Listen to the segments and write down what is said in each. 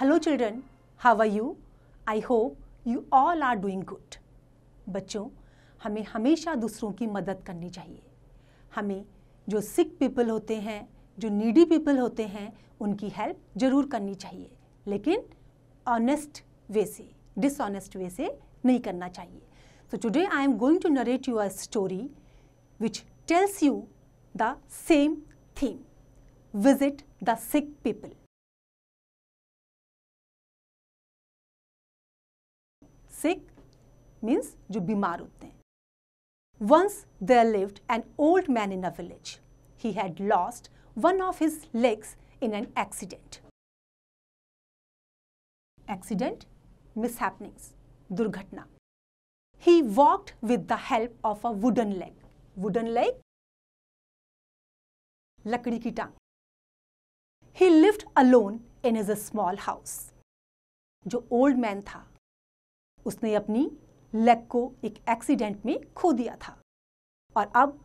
Hello children how are you I hope you all are doing good बच्चों हमें हमेशा दूसरों की मदद करनी चाहिए हमें जो सिक पीपल होते हैं जो नीडी पीपल होते हैं उनकी हेल्प ज़रूर करनी चाहिए लेकिन ऑनेस्ट वे से डिसऑनेस्ट वे से नहीं करना चाहिए so today I am going to narrate you a story which tells you the same theme. Visit the sick people. Sick means जो बीमार होते हैं Once there lived an old man in a village. He had lost one of his legs in an accident. Accident, mishappenings, durghatna. He walked with the help of a wooden leg. Wooden leg लकड़ी की टांग ही lived alone in his a small house जो old man था उसने अपनी leg को एक एक्सीडेंट में खो दिया था और अब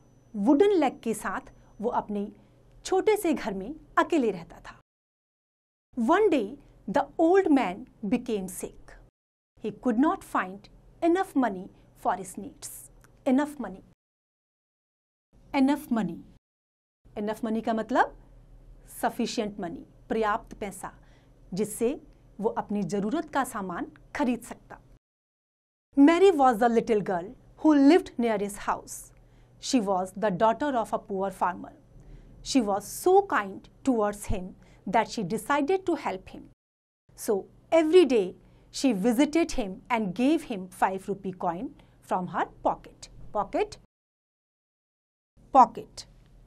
वुडन लेग के साथ वो अपने छोटे से घर में अकेले रहता था one day the old man became sick he could not find enough money for his needs enough money enough money enough money का मतलब सफिशियंट मनी पर्याप्त पैसा जिससे वो अपनी जरूरत का सामान खरीद सकता Mary was the little girl who lived near his house she was the daughter of a poor farmer she was so kind towards him that she decided to help him so every day she visited him and gave him five rupee coin from her pocket pocket pocket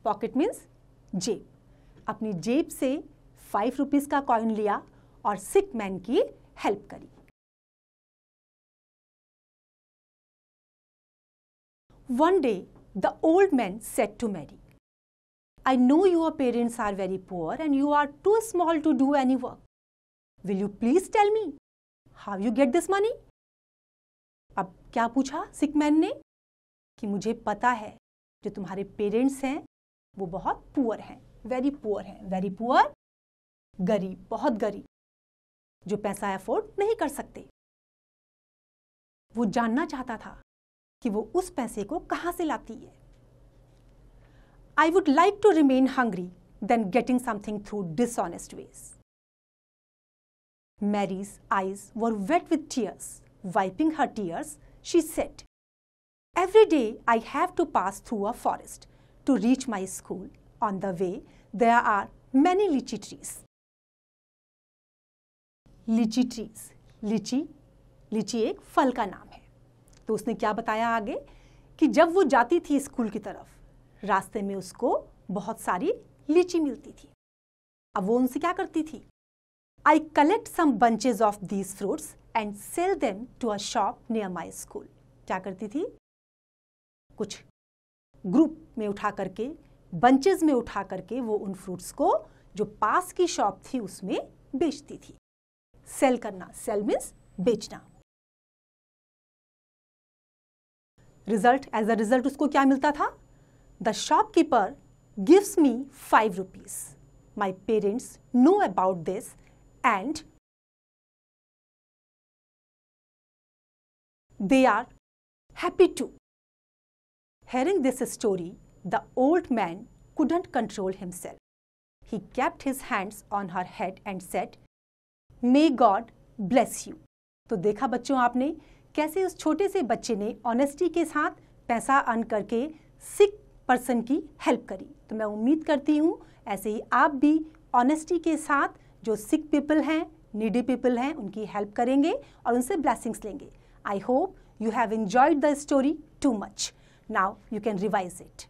pocket means जेब अपनी जेब से five rupees का coin लिया और sick man की help करी one day the old man said to Mary I know your parents are very poor and you are too small to do any work will you please tell me how you get this money अब क्या पूछा सिक man ने कि मुझे पता है जो तुम्हारे पेरेंट्स हैं वो बहुत पुअर हैं वेरी पुअर हैं वेरी पुअर गरीब बहुत गरीब जो पैसा अफोर्ड नहीं कर सकते वो जानना चाहता था कि वो उस पैसे को कहाँ से लाती है I would like to remain hungry than getting something through dishonest ways Mary's eyes wet wet tears wiping her tears she said Every day I have to pass through a forest to reach my school. On the way, there are many lychee trees. Lychee trees lychee lychee एक फल का नाम है तो उसने क्या बताया आगे कि जब वो जाती थी स्कूल की तरफ रास्ते में उसको बहुत सारी लीची मिलती थी अब वो उनसे क्या करती थी I collect some bunches of these fruits and sell them to a shop near my school क्या करती थी कुछ ग्रुप में उठा करके बंचेज में उठा करके वो उन फ्रूट्स को जो पास की शॉप थी उसमें बेचती थी सेल करना सेल मीन्स बेचना रिजल्ट एज अ रिजल्ट उसको क्या मिलता था the shopkeeper gives me five rupees my parents know about this and they are happy to Hearing this story, the old man couldn't control himself. He kept his hands on her head and said, May God bless you. तो देखा बच्चों आपने कैसे उस छोटे से बच्चे ने ऑनेस्टी के साथ पैसा अर्न करके सिक पर्सन की हेल्प करी तो मैं उम्मीद करती हूँ ऐसे ही आप भी ऑनेस्टी के साथ जो सिक पीपल हैं नीडी पीपल हैं उनकी हेल्प करेंगे और उनसे ब्लैसिंग्स लेंगे I hope you have enjoyed the story too much Now you can revise it.